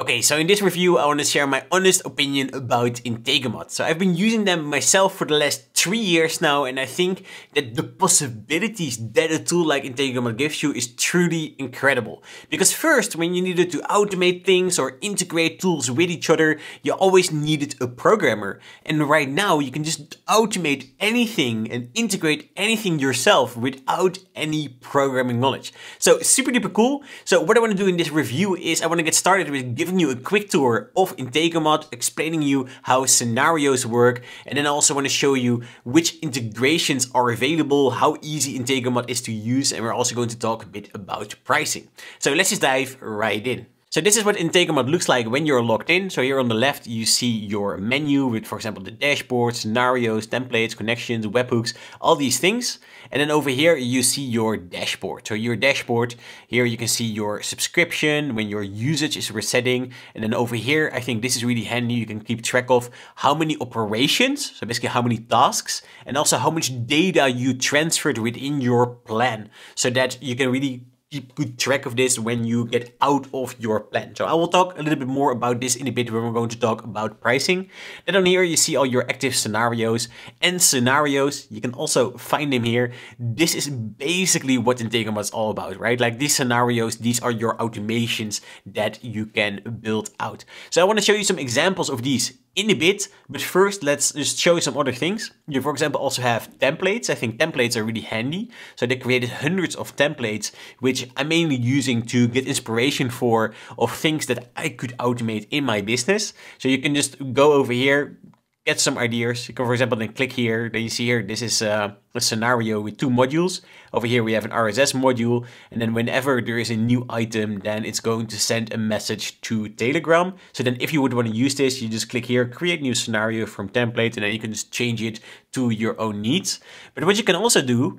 Okay, so in this review I want to share my honest opinion about Integomat. So I've been using them myself for the last three years now and I think that the possibilities that a tool like Integromat gives you is truly incredible. Because first, when you needed to automate things or integrate tools with each other, you always needed a programmer. And right now you can just automate anything and integrate anything yourself without any programming knowledge. So super duper cool. So what I want to do in this review is I want to get started with giving you a quick tour of Integromat, explaining you how scenarios work, and then I also want to show you which integrations are available, how easy IntegraMod is to use, and we're also going to talk a bit about pricing. So let's just dive right in. So this is what IntakeMod looks like when you're logged in. So here on the left, you see your menu with, for example, the dashboard, scenarios, templates, connections, webhooks, all these things. And then over here, you see your dashboard. So your dashboard, here you can see your subscription, when your usage is resetting. And then over here, I think this is really handy. You can keep track of how many operations, so basically how many tasks, and also how much data you transferred within your plan so that you can really keep good track of this when you get out of your plan. So I will talk a little bit more about this in a bit when we're going to talk about pricing. Then on here you see all your active scenarios and scenarios. You can also find them here. This is basically what Integromat is all about, right? Like these scenarios, these are your automations that you can build out. So I want to show you some examples of these in a bit, but first let's just show you some other things. You, for example, also have templates. I think templates are really handy. So they created hundreds of templates, which I'm mainly using to get inspiration for of things that I could automate in my business. So you can just go over here, get some ideas. You can, for example, then click here. Then you see here, this is a, uh, a, scenario with two modules. Over here, we have an RSS module. And then whenever there is a new item, then it's going to send a message to Telegram. So then if you would want to use this, you just click here, create new scenario from template, and then you can just change it to your own needs. But what you can also do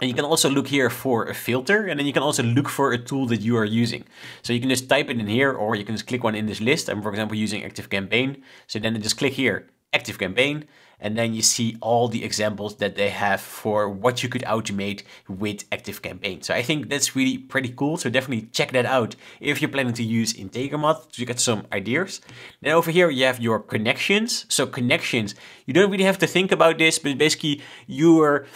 and you can also look here for a filter and then you can also look for a tool that you are using. So you can just type it in here or you can just click one in this list. I'm for example using Active Campaign. So then just click here, active campaign and then you see all the examples that they have for what you could automate with active campaign. So I think that's really pretty cool. So definitely check that out if you're planning to use Integromat to get some ideas. Then over here you have your connections. So connections, you don't really have to think about this, but basically you are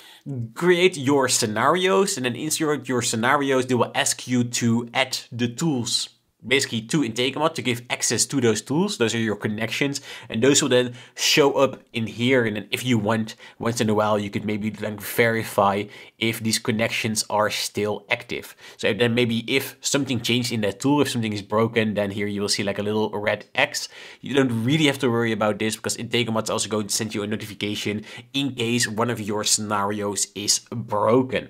create your scenarios and then insert your scenarios, they will ask you to add the tools basically to IntegraMod to give access to those tools. Those are your connections and those will then show up in here. And then if you want, once in a while, you could maybe then verify if these connections are still active. So then maybe if something changed in that tool, if something is broken, then here you will see like a little red X. You don't really have to worry about this because IntegraMod is also going to send you a notification in case one of your scenarios is broken.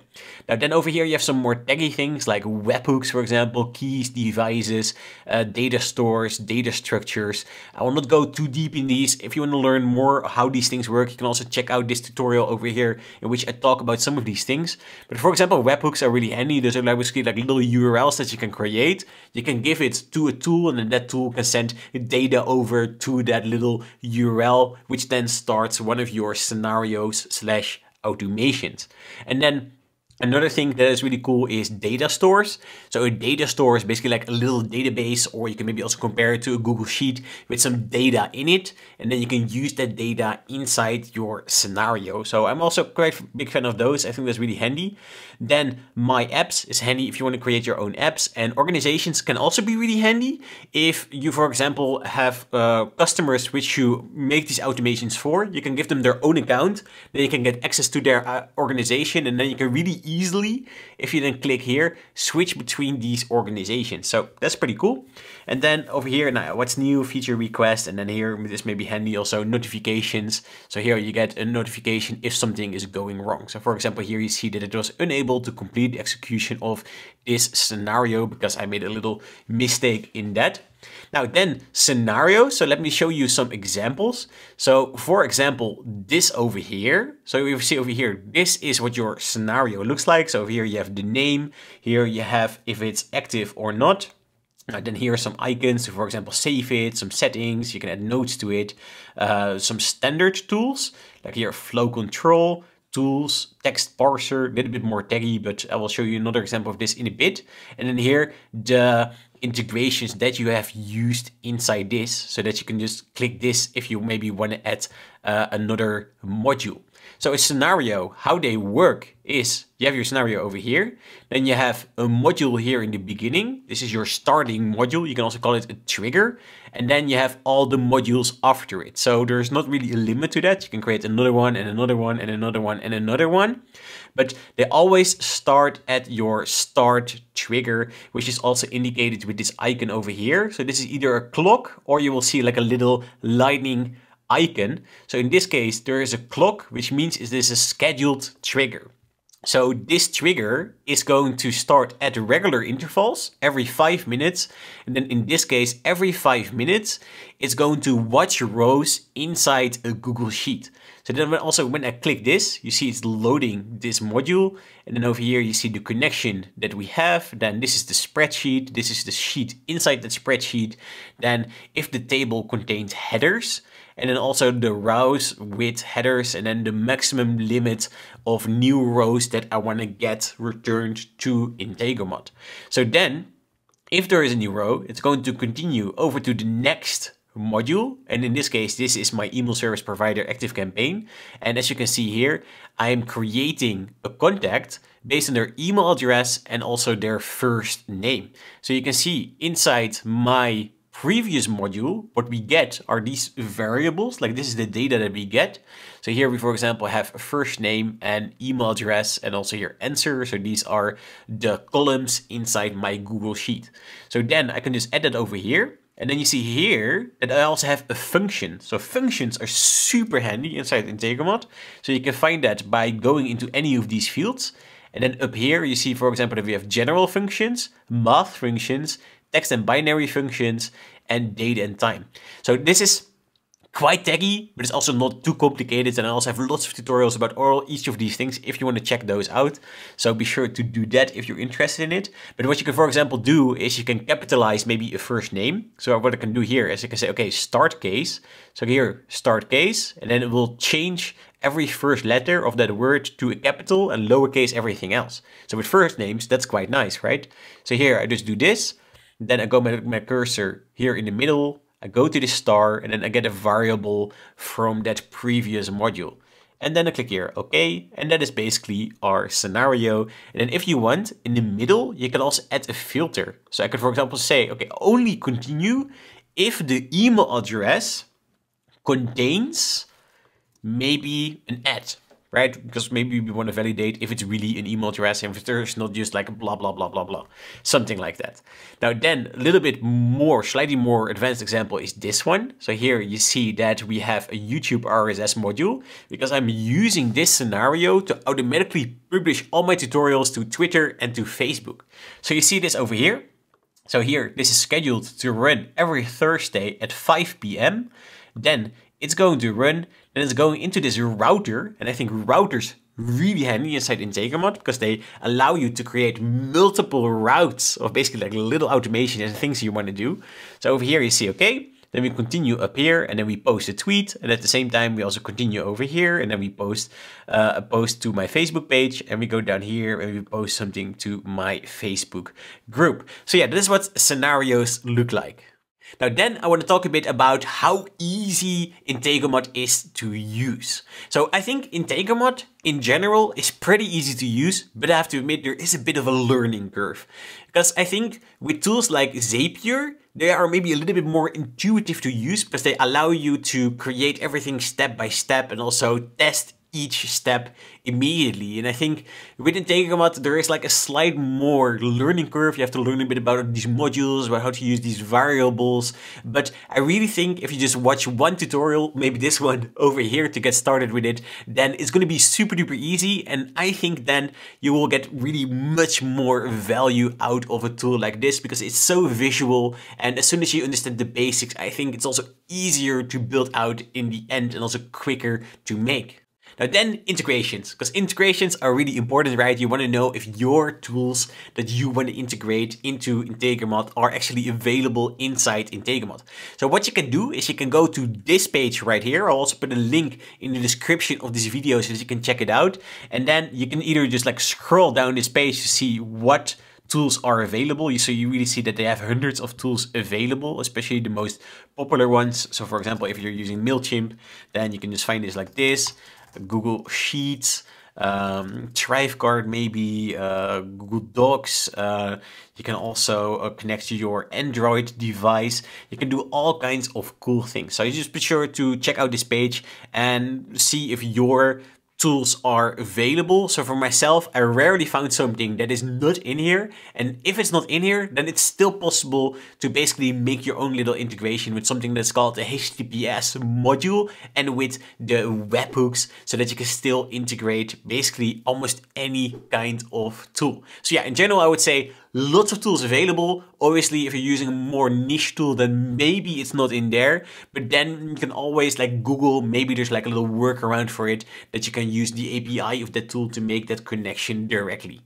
Now then over here, you have some more taggy things like webhooks, for example, keys, devices, uh, data stores, data structures. I will not go too deep in these. If you want to learn more how these things work, you can also check out this tutorial over here in which I talk about some of these things. But for example, webhooks are really handy. Those are basically like little URLs that you can create. You can give it to a tool and then that tool can send data over to that little URL, which then starts one of your scenarios slash automations. And then Another thing that is really cool is data stores. So a data store is basically like a little database, or you can maybe also compare it to a Google Sheet with some data in it. And then you can use that data inside your scenario. So I'm also quite a big fan of those. I think that's really handy. Then my apps is handy if you want to create your own apps and organizations can also be really handy. If you, for example, have uh, customers which you make these automations for, you can give them their own account, then you can get access to their uh, organization and then you can really easily if you then click here, switch between these organizations. So that's pretty cool. And then over here, now what's new, feature request, and then here this may be handy also, notifications. So here you get a notification if something is going wrong. So for example, here you see that it was unable to complete the execution of this scenario because I made a little mistake in that. Now then scenario, so let me show you some examples. So for example, this over here. So you see over here, this is what your scenario looks like. So here you have the name, here you have if it's active or not. Uh, then here are some icons So for example, save it, some settings, you can add notes to it, uh, some standard tools, like here flow control, tools, text parser, a little bit more techy, but I will show you another example of this in a bit. And then here, the integrations that you have used inside this so that you can just click this if you maybe want to add uh, another module. So a scenario, how they work is you have your scenario over here, then you have a module here in the beginning. This is your starting module. You can also call it a trigger. And then you have all the modules after it. So there's not really a limit to that. You can create another one and another one and another one and another one. But they always start at your start trigger, which is also indicated with this icon over here. So this is either a clock or you will see like a little lightning icon. So in this case, there is a clock, which means is this a scheduled trigger. So this trigger is going to start at regular intervals every five minutes. And then in this case, every five minutes, it's going to watch rows inside a Google Sheet. So then when also when I click this, you see it's loading this module. And then over here, you see the connection that we have. Then this is the spreadsheet. This is the sheet inside that spreadsheet. Then if the table contains headers, and then also the rows with headers and then the maximum limit of new rows that I want to get returned to IntegoMod. So then if there is a new row, it's going to continue over to the next module. And in this case, this is my email service provider active campaign. And as you can see here, I am creating a contact based on their email address and also their first name. So you can see inside my previous module, what we get are these variables, like this is the data that we get. So here we, for example, have first name and email address and also your answer. So these are the columns inside my Google Sheet. So then I can just add that over here. And then you see here that I also have a function. So functions are super handy inside Integromat. So you can find that by going into any of these fields. And then up here, you see, for example, that we have general functions, math functions, text and binary functions, and date and time. So this is quite techy, but it's also not too complicated. And I also have lots of tutorials about all each of these things if you want to check those out. So be sure to do that if you're interested in it. But what you can, for example, do is you can capitalize maybe a first name. So what I can do here is I can say, okay, start case. So here, start case, and then it will change every first letter of that word to a capital and lowercase everything else. So with first names, that's quite nice, right? So here I just do this then I go my cursor here in the middle, I go to the star, and then I get a variable from that previous module. And then I click here, okay, and that is basically our scenario. And then if you want, in the middle, you can also add a filter. So I could, for example, say, okay, only continue if the email address contains maybe an ad, right? Because maybe we want to validate if it's really an email address and if there's not just like blah, blah, blah, blah, blah, something like that. Now then a little bit more, slightly more advanced example is this one. So here you see that we have a YouTube RSS module because I'm using this scenario to automatically publish all my tutorials to Twitter and to Facebook. So you see this over here. So here, this is scheduled to run every Thursday at 5 p.m. Then it's going to run, then it's going into this router, and I think routers really handy inside Integromat because they allow you to create multiple routes of basically like little automation and things you want to do. So over here you see, okay, then we continue up here and then we post a tweet. And at the same time, we also continue over here and then we post uh, a post to my Facebook page and we go down here and we post something to my Facebook group. So yeah, this is what scenarios look like. Now then I want to talk a bit about how easy IntegraMod is to use. So I think IntegraMod in general is pretty easy to use, but I have to admit there is a bit of a learning curve. Because I think with tools like Zapier, they are maybe a little bit more intuitive to use because they allow you to create everything step by step and also test each step immediately. And I think within Tegenkomat, there is like a slight more learning curve. You have to learn a bit about these modules, about how to use these variables. But I really think if you just watch one tutorial, maybe this one over here to get started with it, then it's gonna be super duper easy. And I think then you will get really much more value out of a tool like this because it's so visual. And as soon as you understand the basics, I think it's also easier to build out in the end and also quicker to make. Now then integrations, because integrations are really important, right? You want to know if your tools that you want to integrate into IntegraMod are actually available inside IntegraMod. So what you can do is you can go to this page right here. I'll also put a link in the description of this video so that you can check it out. And then you can either just like scroll down this page to see what tools are available. So you really see that they have hundreds of tools available, especially the most popular ones. So for example, if you're using MailChimp, then you can just find this like this. Google Sheets, um, maybe, uh, Google Docs. Uh, you can also uh, connect to your Android device. You can do all kinds of cool things. So just be sure to check out this page and see if your tools are available. So for myself, I rarely found something that is not in here. And if it's not in here, then it's still possible to basically make your own little integration with something that's called a HTTPS module and with the webhooks so that you can still integrate basically almost any kind of tool. So yeah, in general, I would say Lots of tools available. Obviously, if you're using a more niche tool, then maybe it's not in there, but then you can always like Google, maybe there's like a little workaround for it that you can use the API of that tool to make that connection directly.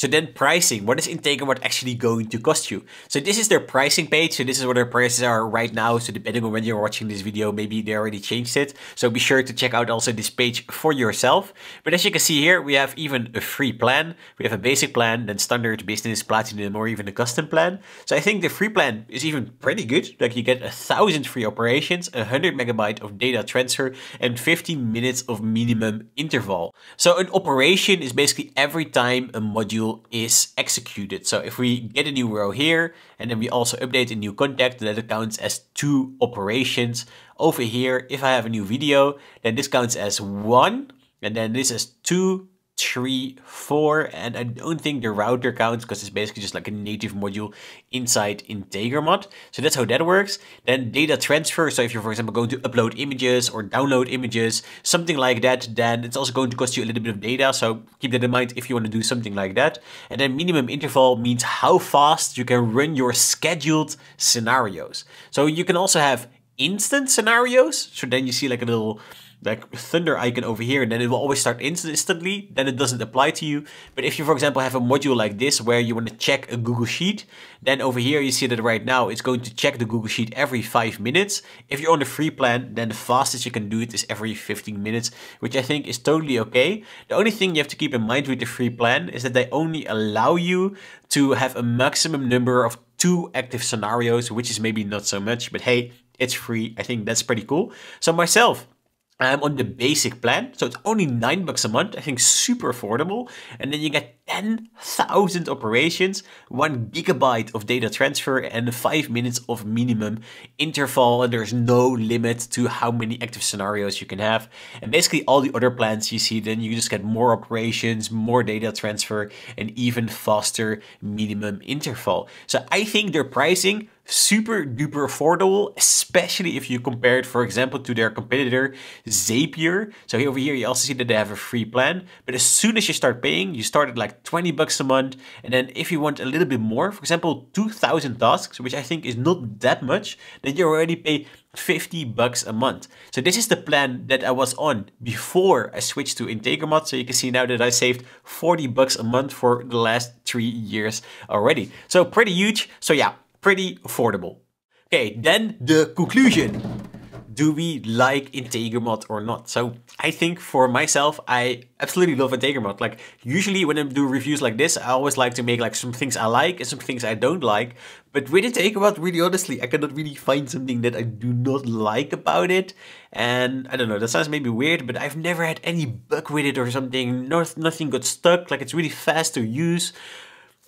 So then pricing, what is intake and what actually going to cost you? So this is their pricing page. So this is what their prices are right now. So depending on when you're watching this video, maybe they already changed it. So be sure to check out also this page for yourself. But as you can see here, we have even a free plan. We have a basic plan, then standard, business, platinum, or even a custom plan. So I think the free plan is even pretty good. Like you get a thousand free operations, a hundred megabyte of data transfer, and 15 minutes of minimum interval. So an operation is basically every time a module rule is executed. So if we get a new row here, and then we also update a new contact, that counts as two operations. Over here, if I have a new video, then this counts as one, and then this is two, three, four, and I don't think the router counts because it's basically just like a native module inside IntegraMod. So that's how that works. Then data transfer. So if you're, for example, going to upload images or download images, something like that, then it's also going to cost you a little bit of data. So keep that in mind if you want to do something like that. And then minimum interval means how fast you can run your scheduled scenarios. So you can also have instant scenarios. So then you see like a little like thunder icon over here, then it will always start instantly, then it doesn't apply to you. But if you, for example, have a module like this where you want to check a Google Sheet, then over here you see that right now it's going to check the Google Sheet every five minutes. If you're on the free plan, then the fastest you can do it is every 15 minutes, which I think is totally okay. The only thing you have to keep in mind with the free plan is that they only allow you to have a maximum number of two active scenarios, which is maybe not so much, but hey, it's free. I think that's pretty cool. So myself, um, on the basic plan. So it's only nine bucks a month. I think super affordable. And then you get 10,000 operations, one gigabyte of data transfer and five minutes of minimum interval. And there's no limit to how many active scenarios you can have. And basically all the other plans you see, then you just get more operations, more data transfer and even faster minimum interval. So I think their pricing super duper affordable, especially if you compare it, for example, to their competitor Zapier. So here over here, you also see that they have a free plan, but as soon as you start paying, you start at like 20 bucks a month. And then if you want a little bit more, for example, 2000 tasks, which I think is not that much, then you already pay 50 bucks a month. So this is the plan that I was on before I switched to Integramat. So you can see now that I saved 40 bucks a month for the last three years already. So pretty huge. So yeah, pretty affordable. Okay, then the conclusion. Do we like IntegraMod or not? So I think for myself, I absolutely love IntegraMod. Like usually when I do reviews like this, I always like to make like some things I like and some things I don't like. But with IntegraMod, really honestly, I cannot really find something that I do not like about it. And I don't know, that sounds maybe weird, but I've never had any bug with it or something. Not nothing got stuck. Like it's really fast to use.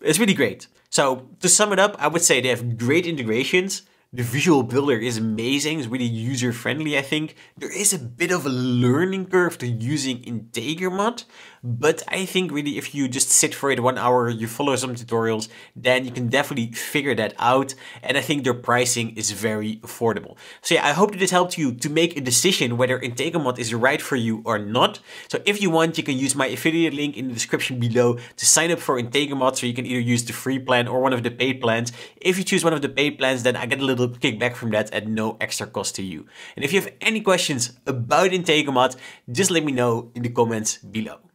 It's really great. So to sum it up, I would say they have great integrations, the visual builder is amazing, it's really user friendly I think. There is a bit of a learning curve to using IntegerMod, but I think really if you just sit for it one hour, you follow some tutorials, then you can definitely figure that out. And I think their pricing is very affordable. So yeah, I hope that this helped you to make a decision whether IntegerMod is right for you or not. So if you want, you can use my affiliate link in the description below to sign up for IntegerMod. So you can either use the free plan or one of the paid plans. If you choose one of the paid plans, then I get a little Kick back from that at no extra cost to you. And if you have any questions about Integomat, just let me know in the comments below.